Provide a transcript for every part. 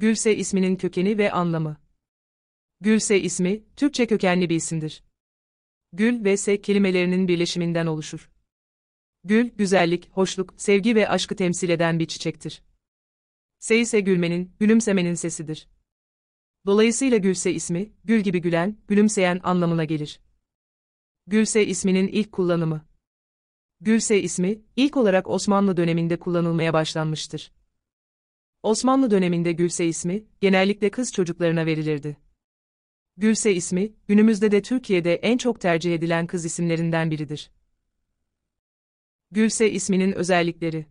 Gülse isminin kökeni ve anlamı. Gülse ismi, Türkçe kökenli bir isimdir. Gül ve se kelimelerinin birleşiminden oluşur. Gül, güzellik, hoşluk, sevgi ve aşkı temsil eden bir çiçektir. Se ise gülmenin, gülümsemenin sesidir. Dolayısıyla Gülse ismi, gül gibi gülen, gülümseyen anlamına gelir. Gülse isminin ilk kullanımı. Gülse ismi, ilk olarak Osmanlı döneminde kullanılmaya başlanmıştır. Osmanlı döneminde Gülse ismi, genellikle kız çocuklarına verilirdi. Gülse ismi, günümüzde de Türkiye'de en çok tercih edilen kız isimlerinden biridir. Gülse isminin özellikleri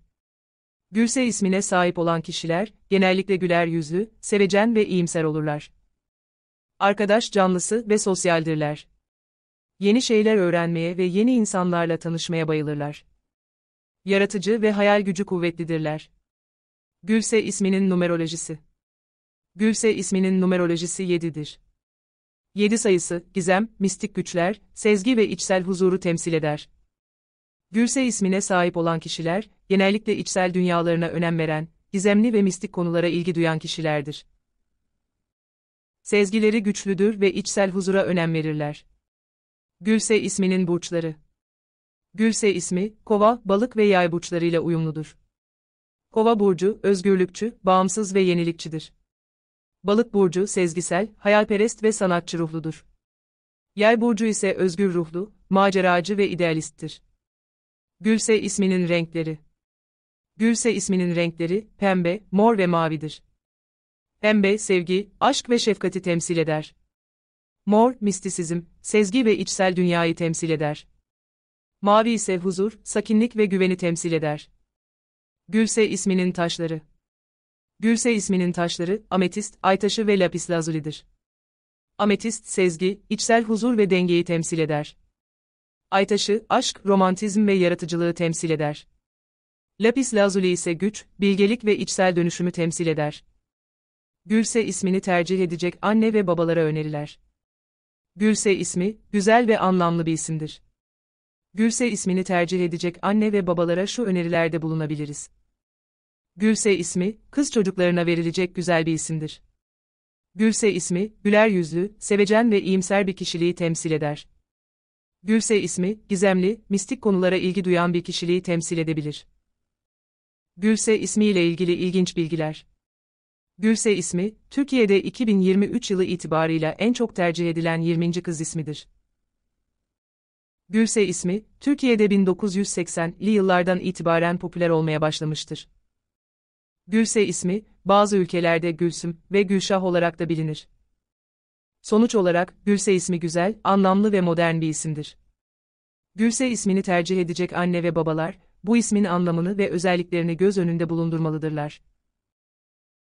Gülse ismine sahip olan kişiler, genellikle güler yüzlü, sevecen ve iyimser olurlar. Arkadaş canlısı ve sosyaldirler. Yeni şeyler öğrenmeye ve yeni insanlarla tanışmaya bayılırlar. Yaratıcı ve hayal gücü kuvvetlidirler. Gülse isminin numerolojisi. Gülse isminin numerolojisi 7'dir. 7 sayısı, gizem, mistik güçler, sezgi ve içsel huzuru temsil eder. Gülse ismine sahip olan kişiler, genellikle içsel dünyalarına önem veren, gizemli ve mistik konulara ilgi duyan kişilerdir. Sezgileri güçlüdür ve içsel huzura önem verirler. Gülse isminin burçları. Gülse ismi, kova, balık ve yay burçlarıyla uyumludur. Kova burcu, özgürlükçü, bağımsız ve yenilikçidir. Balık burcu sezgisel, hayalperest ve sanatçı ruhludur. Yay burcu ise özgür ruhlu, maceracı ve idealisttir. Gülse isminin renkleri. Gülse isminin renkleri pembe, mor ve mavidir. Pembe sevgi, aşk ve şefkati temsil eder. Mor mistisizm, sezgi ve içsel dünyayı temsil eder. Mavi ise huzur, sakinlik ve güveni temsil eder. Gülse isminin taşları. Gülse isminin taşları, ametist, aytaşı ve lapis lazulidir. Ametist, sezgi, içsel huzur ve dengeyi temsil eder. Aytaşı, aşk, romantizm ve yaratıcılığı temsil eder. Lapis lazuli ise güç, bilgelik ve içsel dönüşümü temsil eder. Gülse ismini tercih edecek anne ve babalara öneriler. Gülse ismi, güzel ve anlamlı bir isimdir. Gülse ismini tercih edecek anne ve babalara şu önerilerde bulunabiliriz. Gülse ismi, kız çocuklarına verilecek güzel bir isimdir. Gülse ismi, güler yüzlü, sevecen ve iyimser bir kişiliği temsil eder. Gülse ismi, gizemli, mistik konulara ilgi duyan bir kişiliği temsil edebilir. Gülse ismiyle ilgili ilginç bilgiler. Gülse ismi, Türkiye'de 2023 yılı itibarıyla en çok tercih edilen 20. kız ismidir. Gülse ismi, Türkiye'de 1980'li yıllardan itibaren popüler olmaya başlamıştır. Gülse ismi, bazı ülkelerde Gülsüm ve Gülşah olarak da bilinir. Sonuç olarak, Gülse ismi güzel, anlamlı ve modern bir isimdir. Gülse ismini tercih edecek anne ve babalar, bu ismin anlamını ve özelliklerini göz önünde bulundurmalıdırlar.